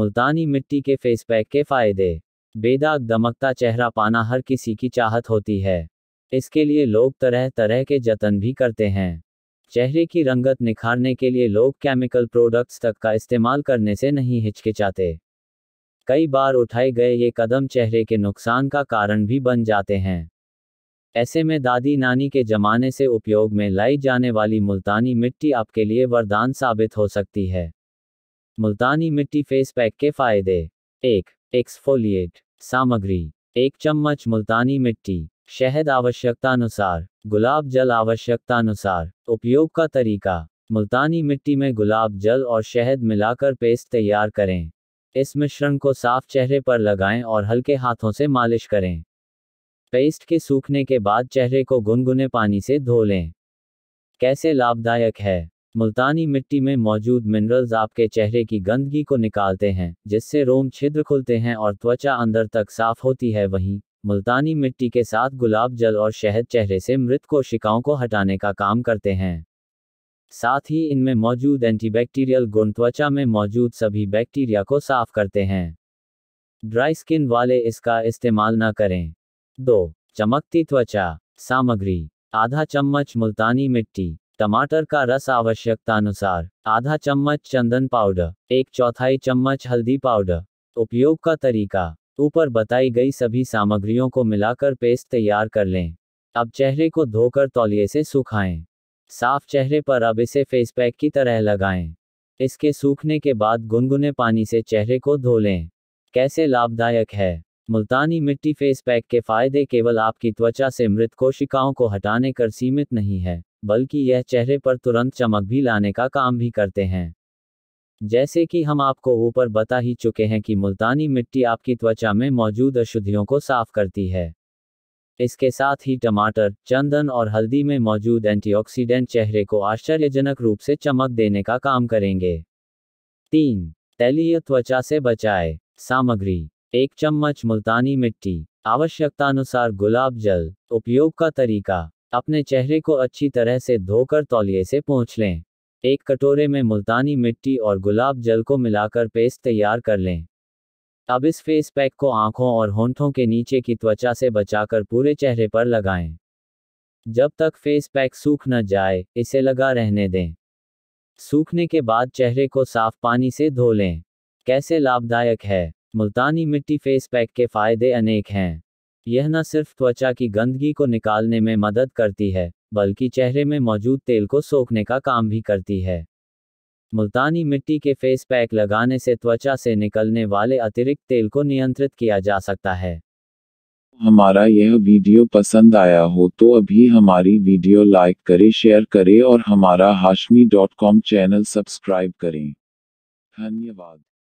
मुल्तानी मिट्टी के face pack के फायदे बेदाग दमकता चेहरा पाना हर किसी की चाहत होती है इसके लिए लोग तरह तरह के जतन भी करते हैं चेहरे की रंगत निखारने के लिए लोग केमिकल प्रोडक्ट्स तक का इस्तेमाल करने से नहीं हिचकिचाते कई बार उठाए गए ये कदम चेहरे के नुकसान का कारण भी बन जाते हैं ऐसे में दादी नानी के जमाने से उपयोग में लाई जाने वाली मुल्तानी मिट्टी आपके लिए वरदान साबित हो सकती है मुल्तानी मिट्टी फेस पैक के फायदे एक एक्सफोलिएट सामग्री एक चम्मच मुल्तानी मिट्टी शहद आवश्यकता अनुसार गुलाब जल आवश्यकता अनुसार उपयोग का तरीका मुल्तानी मिट्टी में गुलाब जल और शहद मिलाकर पेस्ट तैयार करें इस मिश्रण को साफ चेहरे पर लगाएं और हल्के हाथों से मालिश करें पेस्ट के सूखने के बाद चेहरे को गुनगुने पानी से धो लें कैसे लाभदायक है मुल्तानी मिट्टी में मौजूद मिनरल्स आपके चेहरे की गंदगी को निकालते हैं जिससे रोम छिद्र खुलते हैं और त्वचा अंदर तक साफ होती है वहीं मुल्तानी मिट्टी के साथ गुलाब जल और शहद चेहरे से मृत कोशिकाओं को हटाने का काम करते हैं साथ ही इनमें मौजूद एंटीबैक्टीरियल गुण त्वचा में मौजूद सभी बैक्टीरिया को साफ करते हैं ड्राई स्किन वाले इसका इस्तेमाल न करें दो चमकती त्वचा सामग्री आधा चम्मच मुल्तानी मिट्टी टमाटर का रस आवश्यकतानुसार आधा चम्मच चंदन पाउडर एक चौथाई चम्मच हल्दी पाउडर उपयोग का तरीका ऊपर बताई गई सभी सामग्रियों को मिलाकर पेस्ट तैयार कर लें अब चेहरे को धोकर तौलिए से सुखाएं साफ चेहरे पर अब इसे फेस पैक की तरह लगाएं इसके सूखने के बाद गुनगुने पानी से चेहरे को धो लें कैसे लाभदायक है मुल्तानी मिट्टी फेस पैक के फायदे केवल आपकी त्वचा से मृत कोशिकाओं को हटाने कर सीमित नहीं है बल्कि यह चेहरे पर तुरंत चमक भी लाने का काम भी करते हैं जैसे कि हम आपको ऊपर बता ही चुके हैं कि मुल्तानी मिट्टी आपकी त्वचा में मौजूद अशुद्धियों को साफ करती है इसके साथ ही टमाटर चंदन और हल्दी में मौजूद एंटीऑक्सीडेंट चेहरे को आश्चर्यजनक रूप से चमक देने का काम करेंगे तीन तैलीय त्वचा से बचाए सामग्री एक चम्मच मुल्तानी मिट्टी आवश्यकतानुसार गुलाब जल उपयोग का तरीका अपने चेहरे को अच्छी तरह से धोकर तौलिए से पहुँच लें एक कटोरे में मुल्तानी मिट्टी और गुलाब जल को मिलाकर पेस्ट तैयार कर लें अब इस फेस पैक को आंखों और होंठों के नीचे की त्वचा से बचाकर पूरे चेहरे पर लगाएं। जब तक फेस पैक सूख न जाए इसे लगा रहने दें सूखने के बाद चेहरे को साफ पानी से धो लें कैसे लाभदायक है मुल्तानी मिट्टी फेस पैक के फायदे अनेक हैं यह न सिर्फ त्वचा की गंदगी को निकालने में मदद करती है बल्कि चेहरे में मौजूद तेल को सोखने का काम भी करती है मुल्तानी मिट्टी के फेस पैक लगाने से त्वचा से निकलने वाले अतिरिक्त तेल को नियंत्रित किया जा सकता है हमारा यह वीडियो पसंद आया हो तो अभी हमारी वीडियो लाइक करें शेयर करें और हमारा Hashmi dot com channel subscribe करें धन्यवाद